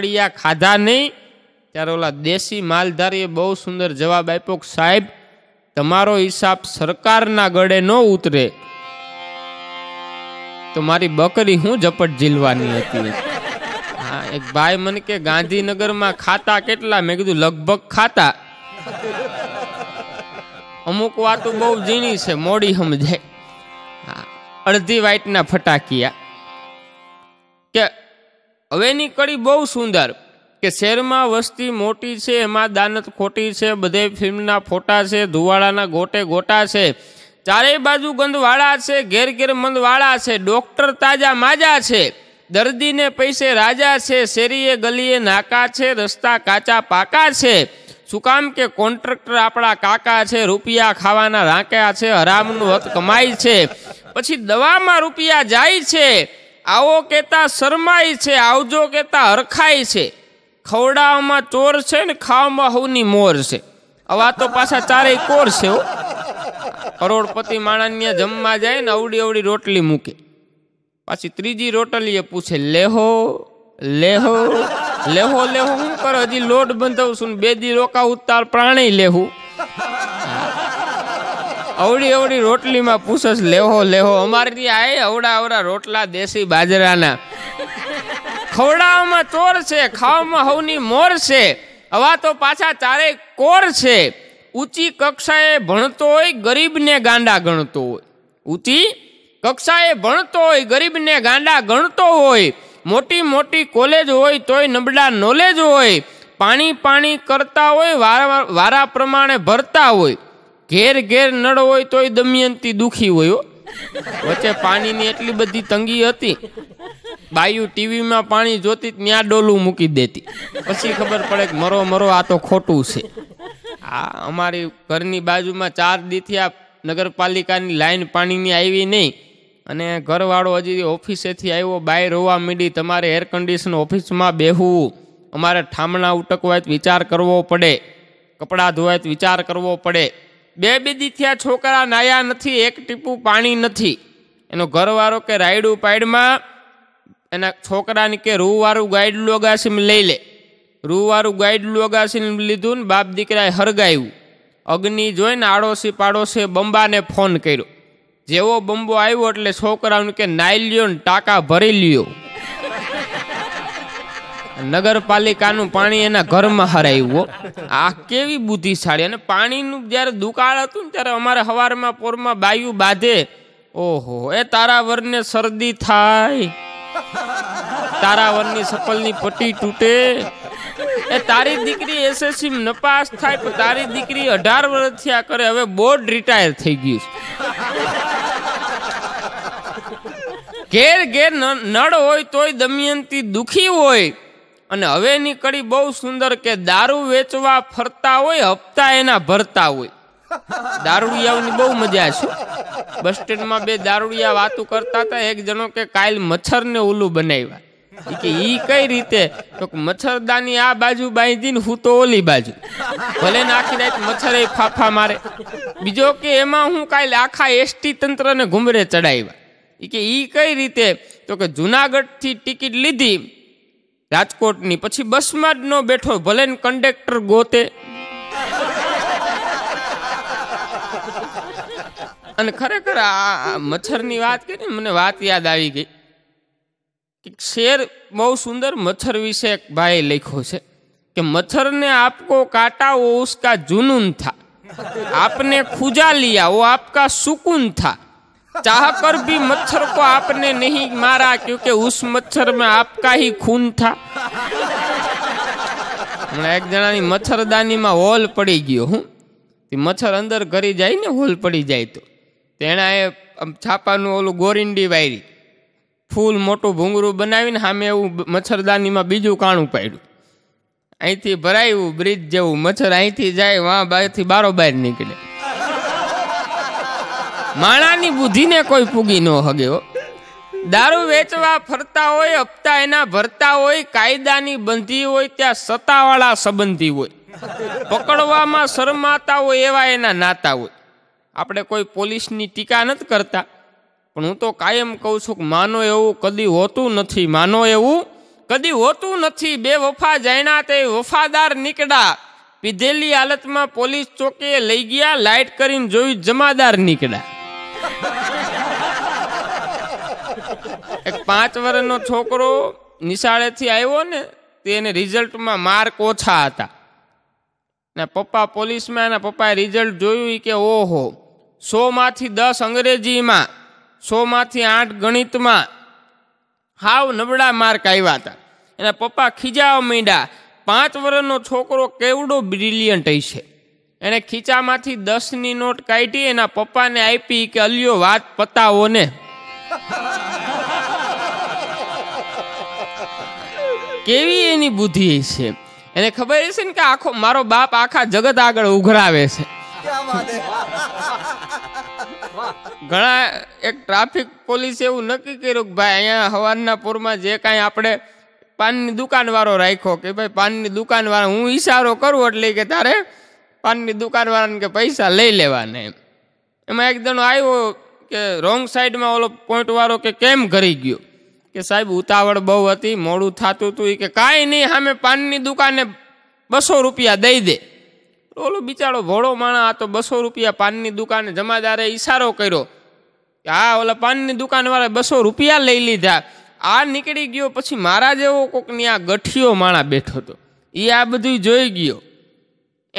પકડિયા ખાધા નહીં ત્યારે ઓલા દેશી માલધારીએ બહુ સુંદર જવાબ આપ્યો કે સાહેબ તમારો હિસાબ સરકારના ગળે ન ઉતરે તો મારી બકરી હું ઝપટ ઝીલવાની હતી હા એક ભાઈ મને કે ગાંધીનગરમાં ખાતા કેટલા મેં કીધું લગભગ ખાતા અમુક વાતો બહુ ઝીણી છે મોડી સમજાય અડધી વાઇટના ફટાકિયા કે હવેની કડી બહુ સુંદર કે શહેરમાં વસ્તી મોટી છે એમાં દાનત ખોટી છે બધે ફિલ્મના ફોટા છે ધુવાળાના ગોટે ગોટા છે ચારેય બાજુ ગંદવાળા છે ઘેર ઘેર મંદવાળા છે ડોક્ટર તાજા માજા છે દર્દીને પૈસે રાજા છે શેરીએ ગલીએ નાકા છે રસ્તા કાચા પાકા છે શું કામ કે કોન્ટ્રાક્ટર આપણા કાકા છે રૂપિયા ખાવાના રાંક્યા છે હરામનું વત કમાય છે પછી દવામાં રૂપિયા જાય છે આવો કહેતા શરમાય છે આવજો કહેતા હરખાય છે ખવડાવામાં ચોર છે ને ખાવામાં હવની મોર છે આવા તો પાછા ચારેય કોર છે હો કરોડપતિ માણસને જમવા જાય ને અવડી અવડી રોટલી મૂકે પાછી ત્રીજી રોટલીએ પૂછે લેહો લેહો લેહો લેહો હું કરો હજી લોટ બંધાવું છું બે દી રોકા ઉતાર પ્રાણે લેહું અવડી અવડી રોટલીમાં પૂછસ લેહો લેહો અમારે ત્યાં આય અવડા અવડા રોટલા દેશી બાજરાના ખવડાવવામાં ચોર છે ખાવામાં હવની મોર છે અવા તો પાછા ચારે કોર છે ઊંચી કક્ષાએ ભણતો હોય ગરીબને ગાંડા ગણતો હોય ઊંચી કક્ષાએ ભણતો હોય ગરીબને ગાંડા ગણતો હોય મોટી મોટી કોલેજ હોય તોય નબળા નોલેજ હોય પાણી પાણી કરતા હોય વારા વારા પ્રમાણે ભરતા હોય ઘેર ઘેર નળ હોય તોય દમયંતી દુખી હોય વચ્ચે પાણીની એટલી બધી તંગી હતી બાયુ ટીવીમાં પાણી જોતી ત્યાં ડોલું મૂકી દેતી પછી ખબર પડે કે મરો મરો આ તો ખોટું છે આ અમારી ઘરની બાજુમાં ચાર દીથી આ નગરપાલિકાની લાઈન પાણીની આવી નહીં અને ઘરવાળો હજી ઓફિસેથી આવ્યો બાય રોવા મીડી તમારે એર કન્ડિશન ઓફિસમાં બેહવું અમારે ઠામણા ઉટકવાય વિચાર કરવો પડે કપડાં ધોવાય વિચાર કરવો પડે બે બે થયા છોકરા નાયા નથી એક ટીપું પાણી નથી એનો ઘરવાળો કે રાયડું પાડમાં એના છોકરાને કે રૂવાળું ગાઈડ લોગાસીમ લઈ લે રૂવાળું ગાઈડ લોગાસીમ લીધું ને બાપ દીકરાએ હરગાયું અગ્નિ જોઈને આડોશી પાડોશીએ બંબાને ફોન કર્યો જેવો બંબો આવ્યો એટલે છોકરાઓને કે નાઈ લ્યો ને ટાંકા ભરી લ્યો નગરપાલિકાનું પાણી એના ઘરમાં હરાવ્યું આ કેવી બુદ્ધિશાળી અને પાણીનું જ્યારે દુકાળ હતું ને ત્યારે અમારે હવારમાં પોરમાં બાયું બાંધે ઓહો એ તારાવરને શરદી થાય તારાવરની સફલની પટ્ટી તૂટે એ તારી દીકરી એસએસસી નપાસ થાય પણ તારી દીકરી અઢાર વર્ષ થયા કરે હવે બોર્ડ રિટાયર થઈ ગયું છે ઘેર ઘેર નળ હોય તોય દમયંતી દુખી હોય અને હવેની કડી બહુ સુંદર કે દારૂ વેચવા ફરતા હોય હપ્તા એના ભરતા હોય દારૂડિયાઓની બહુ મજા છે બસ સ્ટેન્ડમાં બે દારૂડિયા વાતો કરતા હતા એક જણો કે કાલ મચ્છરને ઓલું બનાવ્યા કે એ કઈ રીતે તો મચ્છરદાની આ બાજુ બાંધીને હું તો ઓલી બાજુ ભલે ને આખી રાત મચ્છરે ફાફા મારે બીજો કે એમાં હું કાલ આખા એસટી તંત્રને ઘુમરે ચડાવ્યા કે એ કઈ રીતે તો કે જુનાગઢથી ટિકિટ લીધી રાજકોટની પછી બસમાં જ ન બેઠો ભલે ને કંડક્ટર ગોતે અને ખરેખર આ મચ્છરની વાત કરી મને વાત યાદ આવી ગઈ કે શેર બહુ સુંદર મચ્છર વિશે એક ભાઈ લખ્યો છે કે મચ્છરને આપકો કાટા વો ઉસકા જુનુન થા આપને ખુજા લિયા વો આપકા સુકૂન થા चाह कर भी मच्छर को आपने नहीं मारा क्योंकि उस मच्छर में आपका ही खून था હમણાં એક જણાની મચ્છરદાનીમાં હોલ પડી ગયો હું તે મચ્છર અંદર ઘરી જાય ને હોલ પડી જાય તો તેણાએ છાપાનું ઓલું ગોરિંડી વાયરી ફૂલ મોટું ભૂંગરું બનાવીને સામે એવું મચ્છરદાનીમાં બીજું કાણું પાડ્યું અહીંથી ભરાયું બ્રિજ જેવું મચ્છર અહીંથી જાય વાં બારથી બારો બહાર નીકળે માણાની બુદ્ધિને કોઈ પૂગી ન હગ્યો દારૂ વેચવા ફરતા હોય હપ્તા એના ભરતા હોય કાયદાની બંધી હોય ત્યાં સત્તાવાળા સંબંધી હોય પકડવામાં શરમાતા હોય એવા એના નાતા હોય આપણે કોઈ પોલીસની ટીકા નથી કરતા પણ હું તો કાયમ કહું છું કે માનો એવું કદી હોતું નથી માનો એવું કદી હોતું નથી બે વફા જાણ્યા તે વફાદાર નીકળ્યા પીધેલી હાલતમાં પોલીસ ચોકીએ લઈ ગયા લાઇટ કરીને જોયું જમાદાર નીકળ્યા એક પાંચ વર્ષનો છોકરો નિશાળેથી આવ્યો ને તેને રિઝલ્ટમાં માર્ક ઓછા હતા ને પપ્પા પોલીસમાં એના પપ્પાએ રિઝલ્ટ જોયું કે ઓહો સોમાંથી દસ અંગ્રેજીમાં સોમાંથી આઠ ગણિતમાં હાવ નબળા માર્ક આવ્યા હતા એના પપ્પા ખીજાવા માંડ્યા પાંચ વર્ષનો છોકરો કેવડો બ્રિલિયન્ટ હશે એણે ખીચામાંથી દસની નોટ કાઢી એના પપ્પાને આપી કે અલ્યો વાત પતાવો ને કેવી એની બુદ્ધિ છે એને ખબર છે ને કે આખો મારો બાપ આખા જગત આગળ ઉઘરાવે છે ઘણા એક ટ્રાફિક પોલીસ એવું નક્કી કર્યું કે ભાઈ અહીંયા હવાના પૂરમાં જે કાંઈ આપણે પાનની દુકાનવાળો રાખ્યો કે ભાઈ પાનની દુકાનવાળો હું ઈશારો કરું એટલે કે તારે પાનની દુકાનવાળાને કે પૈસા લઈ લેવાને એમ એમાં એક જણો આવ્યો કે રોંગ સાઈડમાં ઓલો પોઈન્ટવાળો કે કેમ કરી ગયો કે સાહેબ ઉતાવળ બહુ હતી મોડું થતું હતું એ કે કાંઈ નહીં સામે પાનની દુકાને બસો રૂપિયા દઈ દે ઓલો બિચારો ભોળો માણા આ તો બસો રૂપિયા પાનની દુકાને જમાદારે ઈશારો કર્યો કે હા ઓલા પાનની દુકાનવાળા બસો રૂપિયા લઈ લીધા આ નીકળી ગયો પછી મારા જેવો કોકની આ ગઠિયો માણા બેઠો હતો એ આ બધું જોઈ ગયો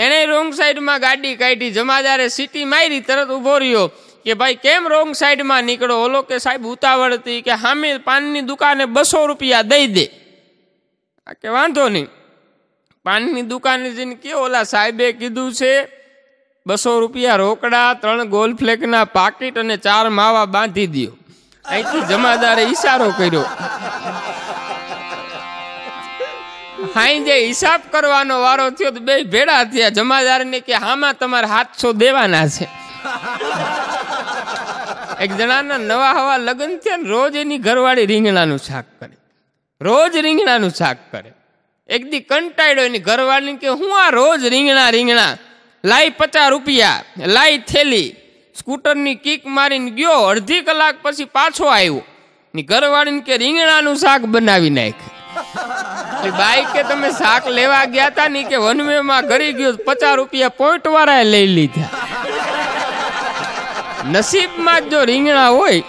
એણે રોંગ સાઈડમાં ગાડી કાઢી જમાદારે સીટી મારી તરત ઊભો રહ્યો કે ભાઈ કેમ રોંગ સાઈડમાં નીકળો ઓલો કે સાહેબ ઉતાવળતી કે હામે પાનની દુકાને બસો રૂપિયા દઈ દે આ કે વાંધો નહીં પાનની દુકાને જઈને કે ઓલા સાહેબે કીધું છે બસો રૂપિયા રોકડા ત્રણ ગોલ ફ્લેકના પાકીટ અને ચાર માવા બાંધી દો અહીંથી જમાદારે ઈશારો કર્યો હાઈ જે હિસાબ કરવાનો વારો થયો તો બે ભેડા થયા જમાદારને કે હામાં તમારે સાતસો દેવાના છે એક જણાના નવા હવા લગ્ન થયા ને રોજ એની ઘરવાળી રીંગણાનું શાક કરે રોજ રીંગણાનું શાક કરે એક દી કંટાળ્યો એની ઘરવાળીને કે હું આ રોજ રીંગણા રીંગણા લાઈ પચાસ રૂપિયા લાઈ થેલી સ્કૂટરની કિક મારીને ગયો અડધી કલાક પછી પાછો આવ્યો ની ઘરવાળીને કે રીંગણાનું શાક બનાવી નાખ બાઈક કે તમે શાક લેવા ગયા તા ની કે વનવે માં ઘરી ગયો પચાસ રૂપિયા પોઈન્ટ વાળા લઈ લીધા નસીબમાં જો રીંગણા હોય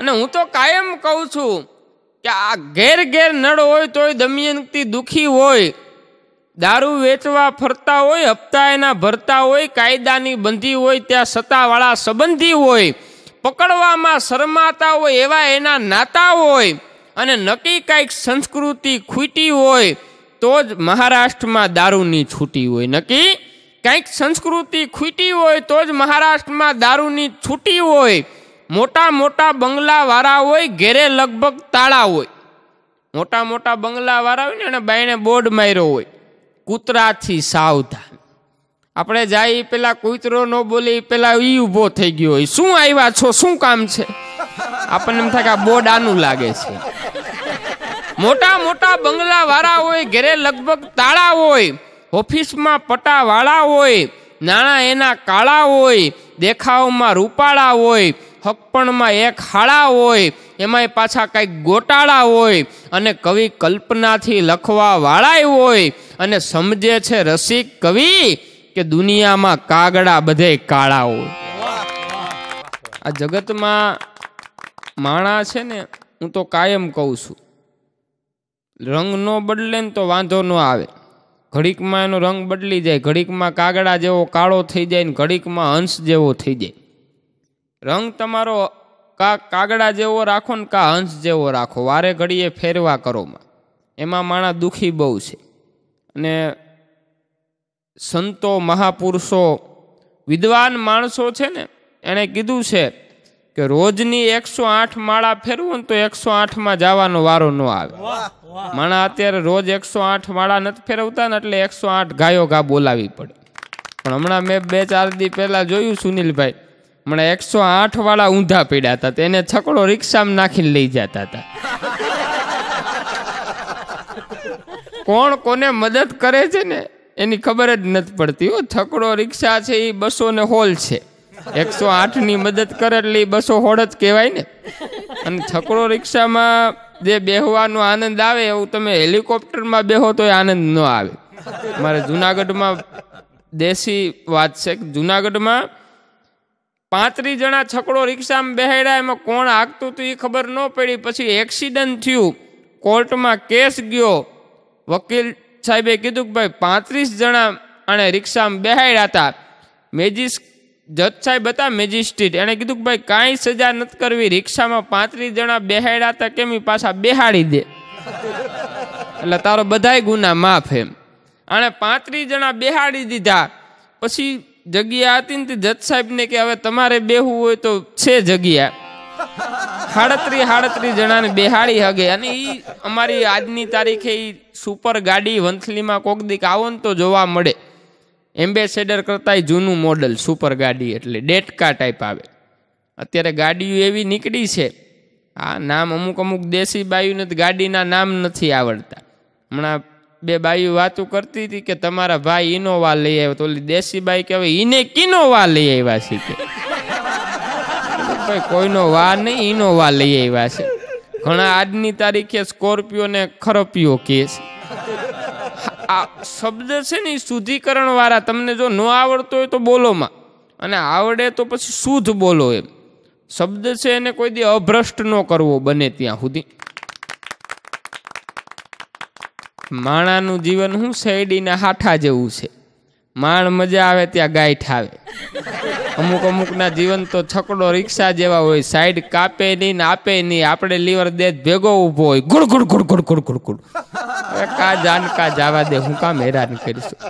અને હું તો કાયમ કહું છું કે આ ઘેર ઘેર નળ હોય તોય દમયંતી દુખી હોય દારૂ વેચવા ફરતા હોય હપ્તા એના ભરતા હોય કાયદાની બંધી હોય ત્યાં સત્તાવાળા સંબંધી હોય પકડવામાં શરમાતા હોય એવા એના નાતા હોય અને નક્કી કાંઈક સંસ્કૃતિ ખૂટી હોય તો જ મહારાષ્ટ્રમાં દારૂની છૂટી હોય નક્કી કાંઈક સંસ્કૃતિ ખૂટી હોય તો જ મહારાષ્ટ્રમાં દારૂની છૂટી હોય મોટા મોટા બંગલાવાળા હોય ઘેરે લગભગ તાળા હોય મોટા મોટા બંગલાવાળા હોય ને એને બાયણે બોર્ડ માર્યો હોય કૂતરાથી સાવધાન આપણે જાય પેલા કૂતરો ન બોલે પેલા ઈ ઊભો થઈ ગયો હોય શું આવ્યા છો શું કામ છે આપણને એમ થાય કે આ બોર્ડ આનું લાગે છે મોટા મોટા બંગલાવાળા હોય ઘરે લગભગ તાળા હોય ઓફિસમાં પટાવાળા હોય નાણાં એના કાળા હોય દેખાવમાં રૂપાળા હોય હકપણમાં એક હાળા હોય એમાંય પાછા કંઈક ગોટાળા હોય અને કવિ કલ્પનાથી લખવા વાળાય હોય અને સમજે છે રસિક કવિ કે દુનિયામાં કાગડા બધે કાળા હોય આ જગતમાં માણા છે ને હું તો કાયમ કહું છું રંગ ન બદલે ને તો વાંધો ન આવે ઘડીકમાં એનો રંગ બદલી જાય ઘડીકમાં કાગડા જેવો કાળો થઈ જાય ને ઘડીકમાં હંસ જેવો થઈ જાય રંગ તમારો કા કાગડા જેવો રાખો ને કા હંસ જેવો રાખો વારે ઘડીએ ફેરવા કરોમાં એમાં માણા દુઃખી બહુ છે અને સંતો મહાપુરુષો વિદ્વાન માણસો છે ને એણે કીધું છે કે રોજની એકસો આઠ માળા ફેરવું તો એકસો આઠમાં જવાનો વારો ન આવે માણા અત્યારે રોજ એકસો આઠ માળા નથી ફેરવતા ને એટલે એકસો આઠ ગાયો ગા બોલાવી પડે પણ હમણાં મેં બે ચાર દી પહેલાં જોયું સુનિલભાઈ હમણાં એકસો આઠ વાળા ઊંધા પીડ્યા હતા તેને છકડો રિક્ષામાં નાખીને લઈ જતા હતા કોણ કોને મદદ કરે છે ને એની ખબર જ નથી પડતી હો છકડો રિક્ષા છે એ બસો ને હોલ છે એકસો આઠની મદદ કરે એટલે બસો હોડ જ કહેવાય ને અને છકડો રિક્ષામાં જે બેહવાનો આનંદ આવે એવું તમે હેલિકોપ્ટરમાં બેહો તો એ આનંદ ન આવે મારે જુનાગઢમાં દેશી વાત છે કે જુનાગઢમાં પાંત્રીસ જણા છકડો રિક્ષામાં બેહાડ્યા એમાં કોણ આગતું હતું એ ખબર ન પડી પછી એક્સિડન્ટ થયું કોર્ટમાં કેસ ગયો વકીલ સાહેબે કીધું કે ભાઈ પાંત્રીસ જણા અને રિક્ષામાં બેહાડ્યા હતા મેજિસ જજ સાહેબ હતા મેજિસ્ટ્રેટ એણે કીધું કે ભાઈ કાંઈ સજા નથી કરવી રિક્ષામાં પાંત્રીસ જણા બેહાડ્યા હતા કેમ પાછા બેહાડી દે એટલે તારો બધાય ગુના માફ એમ આણે પાંત્રીસ જણા બેહાડી દીધા પછી જગ્યા હતી ને તે જજ સાહેબને કે હવે તમારે બેહવું હોય તો છે જગ્યા હાડત્રી હાડત્રી જણાને બેહાડી હગે અને એ અમારી આજની તારીખે એ સુપર ગાડી વંથલીમાં કોક દીક આવો ને તો જોવા મળે એમ્બેસેડર કરતાંય જૂનું મોડલ સુપર ગાડી એટલે ડેટકા ટાઈપ આવે અત્યારે ગાડીઓ એવી નીકળી છે આ નામ અમુક અમુક દેશી બાયુને ગાડીના નામ નથી આવડતા હમણાં બે બાયુ વાતો કરતી હતી કે તમારા ભાઈ ઇનોવા લઈ આવ્યો તો ઓલી દેશી બાઈ કે હવે ઇને કિનોવા લઈ આવ્યા છે કે કોઈનો વા નહીં ઇનોવા લઈ આવ્યા છે ઘણા આજની તારીખે સ્કોર્પિયોને ખરપિયો કેસ આ શબ્દ છે ને એ શુદ્ધિકરણવાળા તમને જો ન આવડતો હોય તો બોલોમાં અને આવડે તો પછી શુદ્ધ બોલો એમ શબ્દ છે એને કોઈ દી અભ્રષ્ટ ન કરવો બને ત્યાં સુધી માણાનું જીવન હું શેરડીના હાઠા જેવું છે માણ મજા આવે ત્યાં ગાંઠ આવે અમુક અમુકના જીવન તો છકડો રિક્ષા જેવા હોય સાઈડ કાપે નહીં ને આપે નહીં આપણે લીવર દેજ ભેગો ઊભો હોય good good good good good good good કા કા જવા દે હું કામ હેરાન કરીશું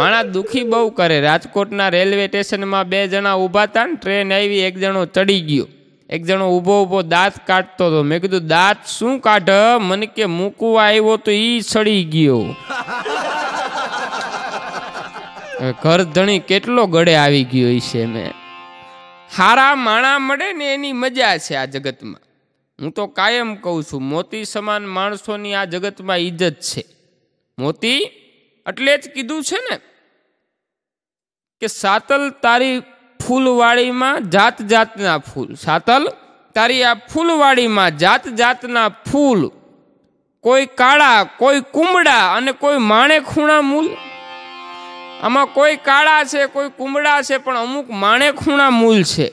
માણા દુખી બહુ કરે રાજકોટના રેલવે સ્ટેશનમાં બે જણા ઊભા હતા ને ટ્રેન આવી એક જણો ચડી ગયો એક જણો ઊભો ઊભો દાંત કાઢતો હતો મેં કીધું દાંત શું કાઢ મને કે મૂકવા આવ્યો તો ઈ સડી ગયો ઘર ધણી કેટલો ગળે આવી ગયો છે મેં હારા માણા મળે ને એની મજા છે આ જગતમાં હું તો કાયમ કહું છું મોતી સમાન માણસોની આ જગતમાં ઈજ્જત છે મોતી એટલે જ કીધું છે ને કે સાતલ તારી ફૂલવાળીમાં જાત જાતના ફૂલ સાતલ તારી આ ફૂલવાળીમાં જાત જાતના ફૂલ કોઈ કાળા કોઈ કુંબડા અને કોઈ માણે ખૂણા મૂલ આમાં કોઈ કાળા છે કોઈ કુંબડા છે પણ અમુક માણે ખૂણા મૂલ છે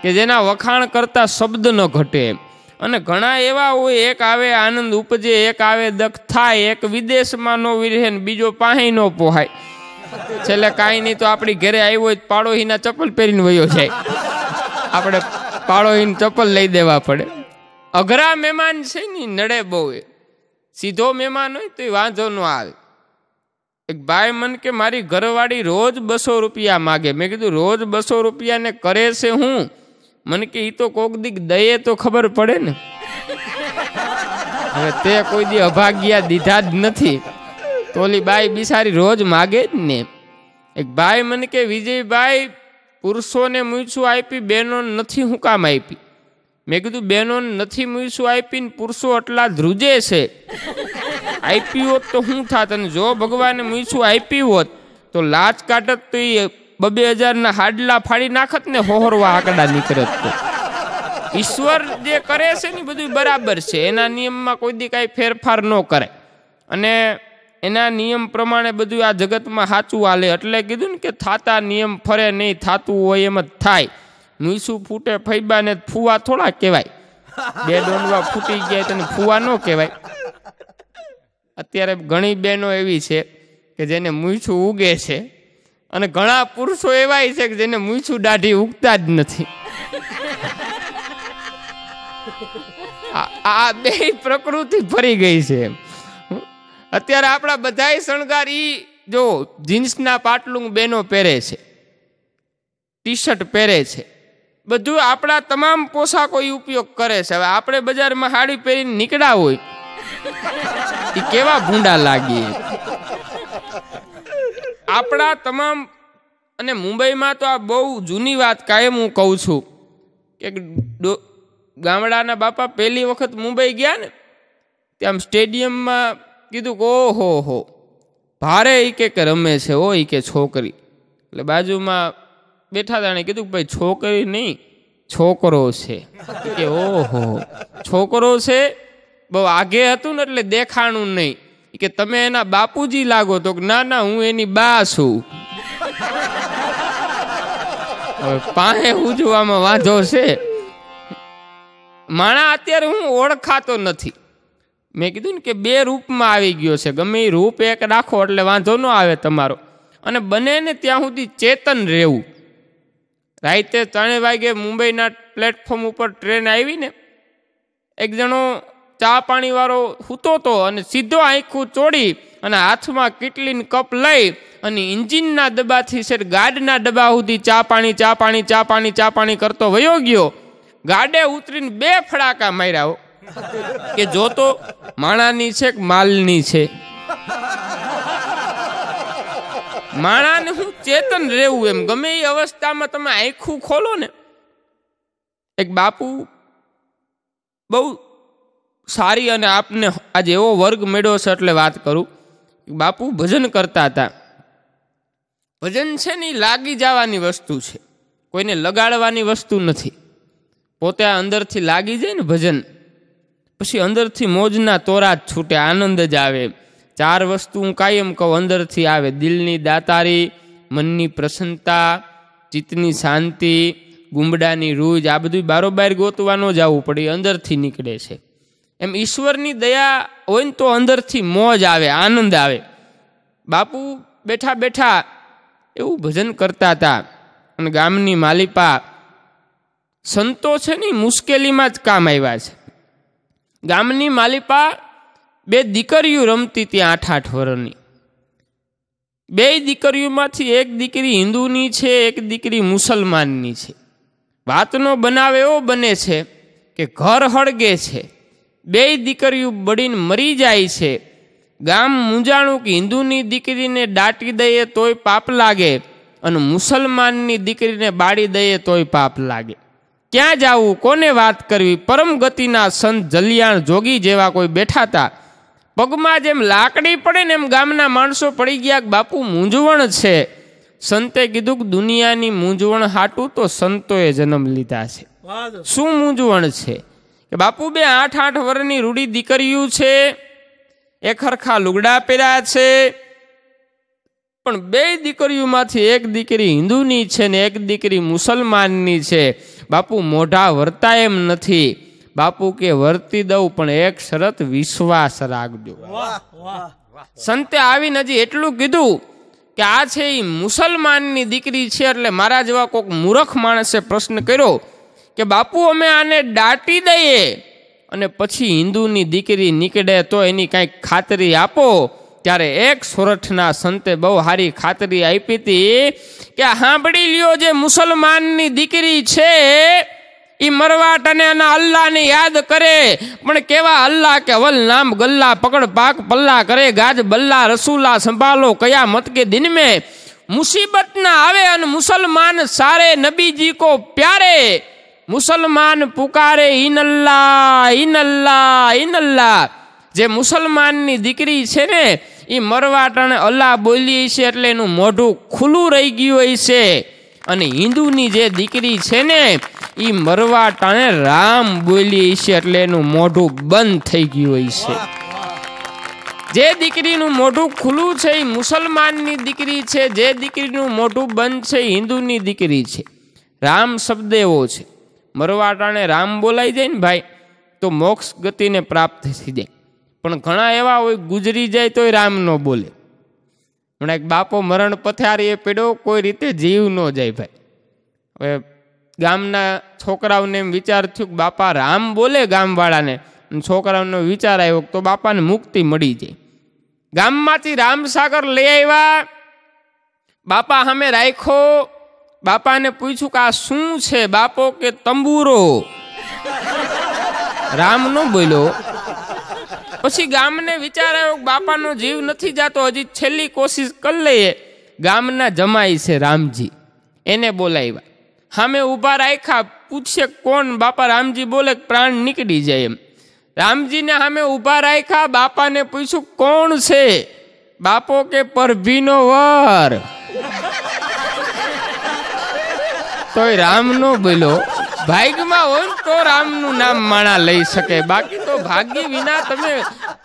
કે જેના વખાણ કરતા શબ્દ ન ઘટે એમ અને ઘણા એવા હોય એક આવે આનંદ ઉપજે એક આવે દખ થાય એક વિદેશમાં નો વિરહે ને બીજો પાહી નો પોહાય છેલ્લે કાંઈ નહીં તો આપણી ઘરે આવ્યો હોય પાડોહીના ચપ્પલ પહેરીને વયો જાય આપણે પાડોહીને ચપ્પલ લઈ દેવા પડે અઘરા મહેમાન છે ને નડે બહુ એ સીધો મહેમાન હોય તો એ વાંધો ન આવે એક ભાઈ મન કે મારી ઘરવાળી રોજ બસો રૂપિયા માગે મેં કીધું રોજ બસો રૂપિયાને કરે છે હું મને કે એ તો કોક દીક દયે તો ખબર પડે ને હવે તે કોઈ દી અભાગ્યા દીધા જ નથી તોલી બાઈ બિસારી રોજ માગે જ ને એક ભાઈ મને કે વિજયભાઈ પુરુષોને મૂછું આપી બહેનો નથી હું કામ આપી મેં કીધું બહેનો નથી મૂછું આપી ને પુરુષો એટલા ધ્રુજે છે આપી હોત તો હું થાત અને જો ભગવાને મૂછું આપી હોત તો લાચ કાઢત તો એ બબે હજારના હાડલા ફાડી નાખત ને હોહરવા આંકડા નીકળત તો ઈશ્વર જે કરે છે ને બધું બરાબર છે એના નિયમમાં કોઈ દી કાંઈ ફેરફાર ન કરે અને એના નિયમ પ્રમાણે બધું આ જગતમાં સાચું હાલે એટલે કીધું ને કે થાતા નિયમ ફરે નહીં થાતું હોય એમ જ થાય મીસું ફૂટે ફૈબા ને ફૂવા થોડા કહેવાય બે ડોનવા ફૂટી જાય તેને ફૂવા ન કહેવાય અત્યારે ઘણી બહેનો એવી છે કે જેને મૂછું ઉગે છે અને ઘણા પુરુષો એવા છે કે જેને મૂછું દાઢી ઉગતા જ નથી આ બે પ્રકૃતિ ફરી ગઈ છે અત્યારે આપણા બધા શણગાર ઈ જો જીન્સના પાટલું બેનો પહેરે છે ટી શર્ટ પહેરે છે બધું આપણા તમામ પોશાકો ઉપયોગ કરે છે હવે આપણે બજારમાં સાડી પહેરીને નીકળ્યા હોય એ કેવા ભૂંડા લાગીએ આપણા તમામ અને મુંબઈમાં તો આ બહુ જૂની વાત કાયમ હું કહું છું કે ગામડાના બાપા પહેલી વખત મુંબઈ ગયા ને ત્યાં સ્ટેડિયમમાં કીધું કે ઓહો હો ભારે એ કે રમે છે ઓ એ કે છોકરી એટલે બાજુમાં બેઠા તાણે કીધું કે ભાઈ છોકરી નહીં છોકરો છે કે ઓહો છોકરો છે બહુ આગે હતું ને એટલે દેખાણું નહીં કે તમે એના બાપુજી લાગો તો ના ના હું એની બા છું પાસે ઉજવામાં વાંધો છે માણા અત્યારે હું ઓળખાતો નથી મેં કીધું ને કે બે રૂપમાં આવી ગયો છે ગમે એ રૂપ એક રાખો એટલે વાંધો ન આવે તમારો અને બંનેને ત્યાં સુધી ચેતન રહેવું રાતે ત્રણે વાગે મુંબઈના પ્લેટફોર્મ ઉપર ટ્રેન આવી ને એક જણો ચા પાણીવાળો સૂતો હતો અને સીધો આંખું ચોડી અને હાથમાં કેટલીન કપ લઈ અને ઇન્જિનના ડબ્બાથી શેર ગાડના ડબ્બા સુધી ચા પાણી ચા પાણી ચા પાણી ચા પાણી કરતો વયો ગયો ગાડે ઉતરીને બે ફડાકા માર્યા કે જો તો માણાની છે કે માલની છે માણાને હું ચેતન રહેવું એમ ગમે એ અવસ્થામાં તમે આખું ખોલો ને એક બાપુ બહુ સારી અને આપને આજે એવો વર્ગ મેળ્યો છે એટલે વાત કરું બાપુ ભજન કરતા હતા ભજન છે ને એ લાગી જવાની વસ્તુ છે કોઈને લગાડવાની વસ્તુ નથી પોતે આ અંદરથી લાગી જાય ને ભજન પછી અંદરથી મોજના તોરા જ છૂટે આનંદ જ આવે ચાર વસ્તુ હું કાયમ કહું અંદરથી આવે દિલની દાતારી મનની પ્રસન્નતા ચિત્તની શાંતિ ગુંબડાની રૂજ આ બધું બારોબાર ગોતવાનો જ આવવું પડે અંદરથી નીકળે છે એમ ઈશ્વરની દયા હોય ને તો અંદરથી મોજ આવે આનંદ આવે બાપુ બેઠા બેઠા એવું ભજન કરતા હતા અને ગામની માલિપા સંતો છે ને મુશ્કેલીમાં જ કામ આવ્યા છે ગામની માલિપા બે દીકરીઓ રમતી ત્યાં આઠ આઠ વર્ષની બે દીકરીઓમાંથી એક દીકરી હિન્દુની છે એક દીકરી મુસલમાનની છે વાતનો બનાવ એવો બને છે કે ઘર હળગે છે બે દીકરીઓ બળીને મરી જાય છે ગામ મૂંઝાણું કે હિન્દુની દીકરીને દાટી દઈએ તોય પાપ લાગે અને મુસલમાનની દીકરીને બાળી દઈએ તોય પાપ લાગે ક્યાં જવું કોને વાત કરવી પરમ ગતિના સંત જલિયાણ જોગી જેવા કોઈ બેઠા હતા પગમાં જેમ લાકડી પડે ને એમ ગામના માણસો પડી ગયા બાપુ મૂંઝવણ છે સંતે કીધું કે દુનિયાની મૂંઝવણ હાટું તો સંતોએ જન્મ લીધા છે શું મૂંઝવણ છે કે બાપુ બે આઠ આઠ વર્ષની રૂડી દીકરીઓ છે એ ખરખા લુગડા પહેર્યા છે પણ બે દીકરીઓમાંથી એક દીકરી હિન્દુની છે ને એક દીકરી મુસલમાનની છે બાપુ મોઢા વર્તા એમ નથી બાપુ કે વર્તી દઉં પણ એક શરત વિશ્વાસ રાખજો સંતે આવી હજી એટલું કીધું કે આ છે એ મુસલમાનની દીકરી છે એટલે મારા જેવા કોઈક મૂર્ખ માણસે પ્રશ્ન કર્યો કે બાપુ અમે આને દાટી દઈએ અને પછી હિન્દુની દીકરી નીકળે તો એની કાંઈક ખાતરી આપો ત્યારે એક સુરઠના સંતે બહુ સારી ખાતરી આપી હતી કે સાંભળી લ્યો જે મુસલમાનની દીકરી છે એ મરવાટ અને એના અલ્લાહને યાદ કરે પણ કેવા અલ્લાહ કે વલ નામ ગલ્લા પકડ પાક પલ્લા કરે ગાજ બલ્લા રસુલા સંભાલો કયા મત કે દિન મેં મુસીબત ના આવે અને મુસલમાન સારે નબીજી કો પ્યારે મુસલમાન પુકારે ઇનલ્લા ઇનલ્લા ઇનલ્લા જે મુસલમાનની દીકરી છે ને એ મરવા ટાણે અલ્લાહ બોલી છે એટલે એનું મોઢું ખુલ્લું રહી ગયું હોય છે અને હિન્દુની જે દીકરી છે ને એ મરવા ટાણે રામ બોલી છે એટલે એનું મોઢું બંધ થઈ ગયું હોય છે જે દીકરીનું મોઢું ખુલ્લું છે એ મુસલમાનની દીકરી છે જે દીકરીનું મોઢું બંધ છે હિન્દુની દીકરી છે રામ શબ્દ એવો છે મરવા રામ બોલાઈ જાય ને ભાઈ તો મોક્ષ ગતિને પ્રાપ્ત થઈ જાય પણ ઘણા એવા હોય ગુજરી જાય તોય રામ ન બોલે પણ એક બાપો મરણ પથારીએ પડ્યો કોઈ રીતે જીવ ન જાય ભાઈ હવે ગામના છોકરાઓને એમ વિચાર થયું કે બાપા રામ બોલે ગામવાળાને છોકરાઓનો વિચાર આવ્યો તો બાપાને મુક્તિ મળી જાય ગામમાંથી રામસાગર લઈ આવ્યા બાપા સામે રાખ્યો બાપાને પૂછ્યું કે આ શું છે બાપો કે તંબુરો રામ નો બોલ્યો પછી ગામને વિચાર આવ્યો બાપાનો જીવ નથી જાતો હજી છેલ્લી કોશિશ કરી લઈએ ગામના જમાઈ છે રામજી એને બોલાવ્યા સામે ઊભા રાખ્યા પૂછશે કોણ બાપા રામજી બોલે પ્રાણ નીકળી જાય એમ રામજીને સામે ઊભા રાખ્યા બાપાને પૂછ્યું કોણ છે બાપો કે પરભીનો વર તોય રામ નો બોલો ભાગ્યમાં હોય તો રામનું નામ માણા લઈ શકે બાકી તો ભાગ્ય વિના તમે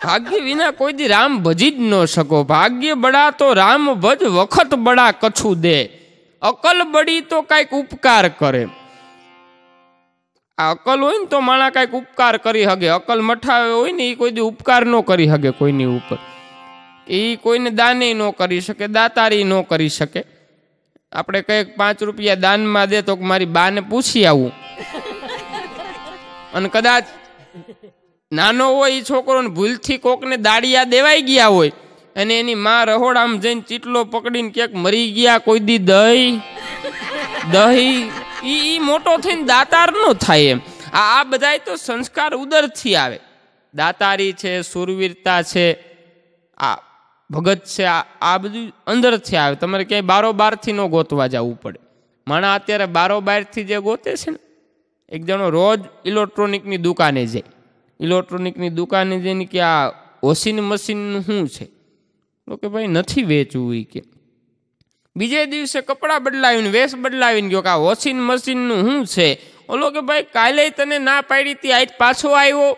ભાગ્ય વિના કોઈ દી રામ ભજી જ ન શકો ભાગ્ય બડા તો રામ ભજ વખત બડા કછું દે અકલ બડી તો કાંઈક ઉપકાર કરે આ અકલ હોય ને તો માણા કાંઈક ઉપકાર કરી હગે અકલ મઠાવે હોય ને એ કોઈ દી ઉપકાર ન કરી હગે કોઈની ઉપર એ કોઈને દાને ન કરી શકે દાતારી ન કરી શકે આપણે કંઈક પાંચ રૂપિયા દાનમાં દે તો મારી બાને પૂછી આવું અને કદાચ નાનો હોય એ છોકરોને ભૂલથી કોકને દાડિયા દેવાઈ ગયા હોય અને એની મા રહોડામાં જઈને ચીટલો પકડીને ક્યાંક મરી ગયા કોઈ દી દહીં દહીં એ મોટો થઈને દાતાર નો થાય એમ આ બધાય તો સંસ્કાર ઉદરથી આવે દાતારી છે સુરવીરતા છે આ ભગત છે આ બધું અંદરથી આવે તમારે ક્યાંય બારો બારથી ન ગોતવા જવું પડે માણા અત્યારે બારો બારથી જે ગોતે છે ને એક જણો રોજ ઇલેક્ટ્રોનિકની દુકાને જાય ઇલેક્ટ્રોનિકની દુકાને જઈને કે આ વોશિંગ મશીનનું શું છે તો કે ભાઈ નથી વેચવું એ કે બીજે દિવસે કપડાં બદલાવીને વેશ બદલાવીને ગયો કે આ વોશિંગ મશીનનું શું છે ઓલો કે ભાઈ કાલે તને ના પાડી હતી આજ પાછો આવ્યો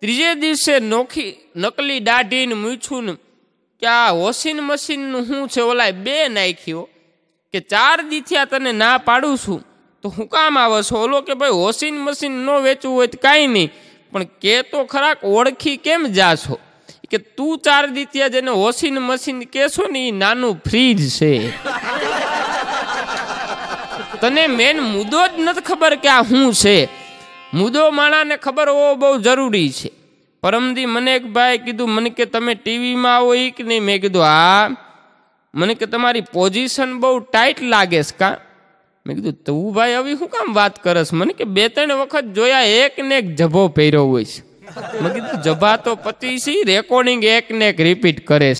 ત્રીજે દિવસે નોખી નકલી દાઢીને મૂછું ને કે આ વોશિંગ મશીનનું હું છે ઓલાય બે નાખ્યો કે ચાર દીથિયા તને ના પાડું છું તો હું કામ આવે છો ઓલો કે ભાઈ વોશિંગ મશીન ન વેચવું હોય તો કાંઈ નહીં પણ કે તો ખરાક ઓળખી કેમ જા છો કે તું ચાર દીતિયા જેને વોશિંગ મશીન કહેશો ને એ નાનું ફ્રીજ છે તને મેન મુદ્દો જ નથી ખબર કે આ શું છે મુદ્દો માણાને ખબર હોવો બહુ જરૂરી છે પરમદી મને એક ભાઈ કીધું મને કે તમે ટીવીમાં આવો એ કે નહીં મેં કીધું હા મને કે તમારી પોઝિશન બહુ ટાઈટ લાગે છે કાં મેં કીધું તું ભાઈ હવે શું કામ વાત કરસ મને કે બે ત્રણ વખત જોયા એક ને એક જભો પહેર્યો હોય છે મેં કીધું જભા તો પચીસી રેકોર્ડિંગ એક ને એક રિપીટ કરે છે